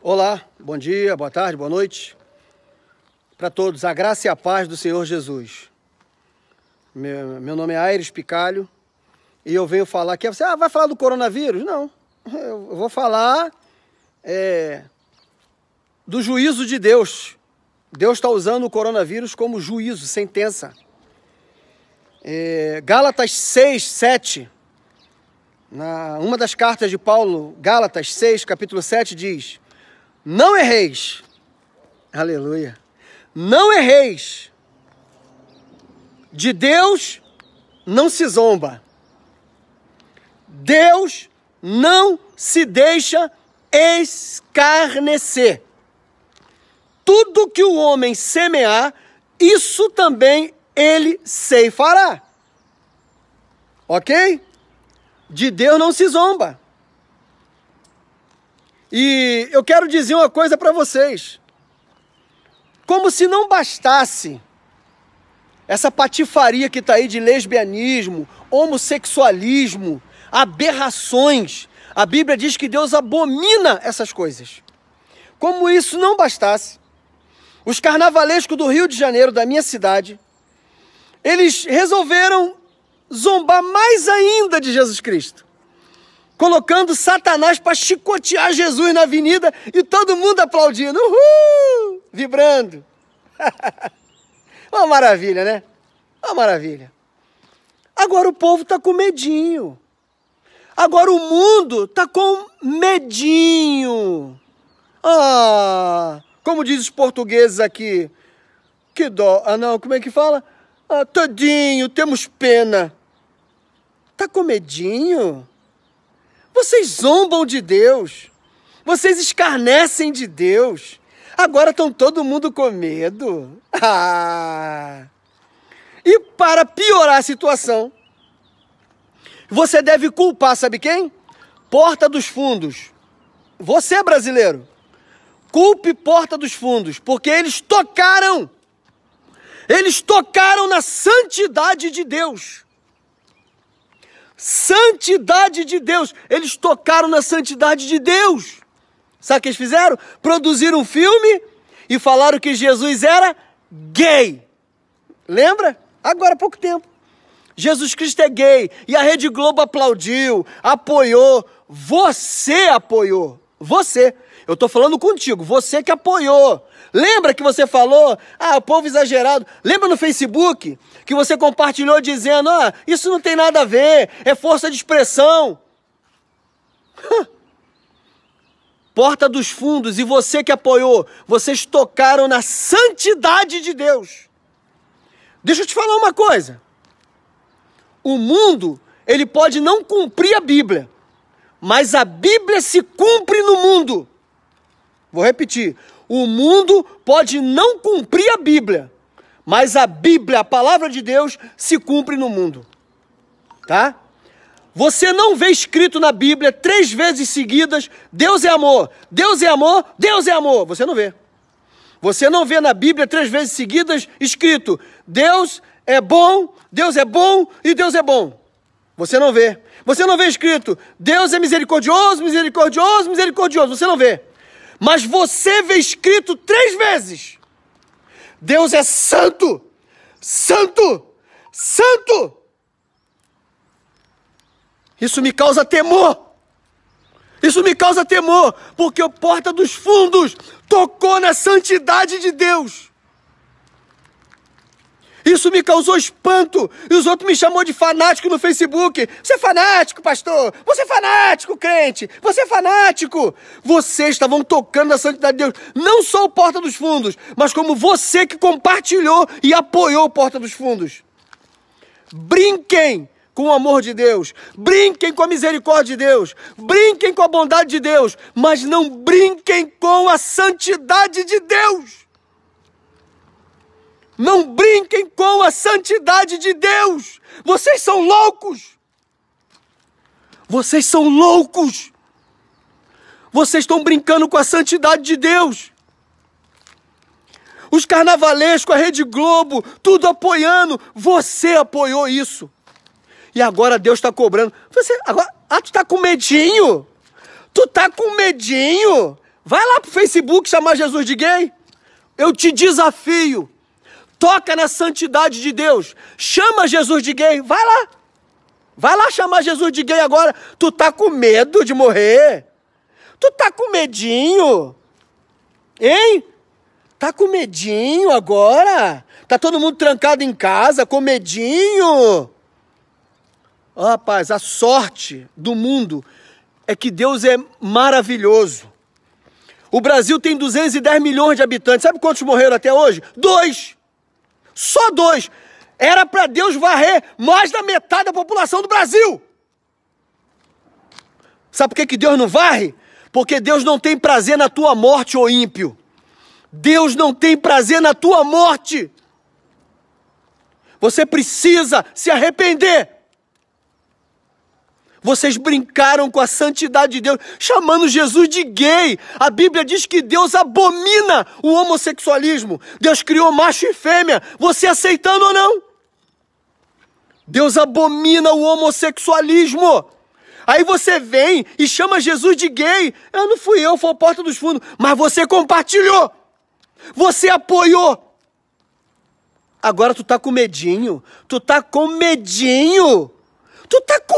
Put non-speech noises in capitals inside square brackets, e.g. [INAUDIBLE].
Olá, bom dia, boa tarde, boa noite para todos. A graça e a paz do Senhor Jesus. Meu, meu nome é Aires Picalho e eu venho falar aqui. Você ah, vai falar do coronavírus? Não, eu vou falar é, do juízo de Deus. Deus está usando o coronavírus como juízo, sentença. É, Gálatas 6, 7. Na, uma das cartas de Paulo, Gálatas 6, capítulo 7, diz não erreis. Aleluia. Não erreis. De Deus não se zomba. Deus não se deixa escarnecer. Tudo que o homem semear, isso também ele ceifará. Ok? De Deus não se zomba. E eu quero dizer uma coisa para vocês. Como se não bastasse essa patifaria que está aí de lesbianismo, homossexualismo, aberrações. A Bíblia diz que Deus abomina essas coisas. Como isso não bastasse, os carnavalescos do Rio de Janeiro, da minha cidade, eles resolveram zombar mais ainda de Jesus Cristo colocando Satanás para chicotear Jesus na avenida e todo mundo aplaudindo, uhul, vibrando. [LAUGHS] Uma maravilha, né? Uma maravilha. Agora o povo está com medinho. Agora o mundo está com medinho. Ah, como diz os portugueses aqui, que dó. Ah, não, como é que fala? Ah, todinho, temos pena. Tá com medinho? Vocês zombam de Deus. Vocês escarnecem de Deus. Agora estão todo mundo com medo. [LAUGHS] Ah. E para piorar a situação, você deve culpar, sabe quem? Porta dos Fundos. Você, é brasileiro, culpe Porta dos Fundos, porque eles tocaram. Eles tocaram na santidade de Deus santidade de Deus. Eles tocaram na santidade de Deus. Sabe o que eles fizeram? Produziram um filme e falaram que Jesus era gay. Lembra? Agora há pouco tempo. Jesus Cristo é gay. E a Rede Globo aplaudiu, apoiou. Você apoiou. Você. Eu estou falando contigo, você que apoiou. Lembra que você falou, ah, povo exagerado. Lembra no Facebook que você compartilhou dizendo, ah, isso não tem nada a ver, é força de expressão. Porta dos fundos e você que apoiou, vocês tocaram na santidade de Deus. Deixa eu te falar uma coisa. O mundo, ele pode não cumprir a Bíblia, mas a Bíblia se cumpre no mundo. Vou repetir. O mundo pode não cumprir a Bíblia, mas a Bíblia, a palavra de Deus, se cumpre no mundo. Tá? Você não vê escrito na Bíblia três vezes seguidas: Deus é amor, Deus é amor, Deus é amor. Você não vê. Você não vê na Bíblia três vezes seguidas escrito: Deus é bom, Deus é bom e Deus é bom. Você não vê. Você não vê escrito: Deus é misericordioso, misericordioso, misericordioso. Você não vê. Mas você vê escrito três vezes: Deus é santo, santo, santo. Isso me causa temor. Isso me causa temor, porque a porta dos fundos tocou na santidade de Deus. Isso me causou espanto. E os outros me chamou de fanático no Facebook. Você é fanático, pastor. Você é fanático, crente. Você é fanático. Vocês estavam tocando a santidade de Deus. Não só o Porta dos Fundos, mas como você que compartilhou e apoiou o Porta dos Fundos. Brinquem com o amor de Deus, brinquem com a misericórdia de Deus, brinquem com a bondade de Deus, mas não brinquem com a santidade de Deus. Não brinquem com a santidade de Deus! Vocês são loucos! Vocês são loucos! Vocês estão brincando com a santidade de Deus! Os carnavalescos, a Rede Globo, tudo apoiando. Você apoiou isso. E agora Deus está cobrando. Você, agora, ah, tu tá com medinho? Tu tá com medinho? Vai lá pro Facebook chamar Jesus de gay. Eu te desafio toca na santidade de Deus, chama Jesus de gay, vai lá. Vai lá chamar Jesus de gay agora. Tu tá com medo de morrer? Tu tá com medinho? Hein? Tá com medinho agora? Tá todo mundo trancado em casa, com medinho? Oh, rapaz, a sorte do mundo é que Deus é maravilhoso. O Brasil tem 210 milhões de habitantes. Sabe quantos morreram até hoje? Dois! Só dois. Era para Deus varrer mais da metade da população do Brasil. Sabe por que, que Deus não varre? Porque Deus não tem prazer na tua morte, ô ímpio. Deus não tem prazer na tua morte. Você precisa se arrepender. Vocês brincaram com a santidade de Deus, chamando Jesus de gay. A Bíblia diz que Deus abomina o homossexualismo. Deus criou macho e fêmea. Você aceitando ou não? Deus abomina o homossexualismo. Aí você vem e chama Jesus de gay. Eu não fui eu, foi a porta dos fundos. Mas você compartilhou. Você apoiou. Agora tu tá com medinho. Tu tá com medinho. Tu tá com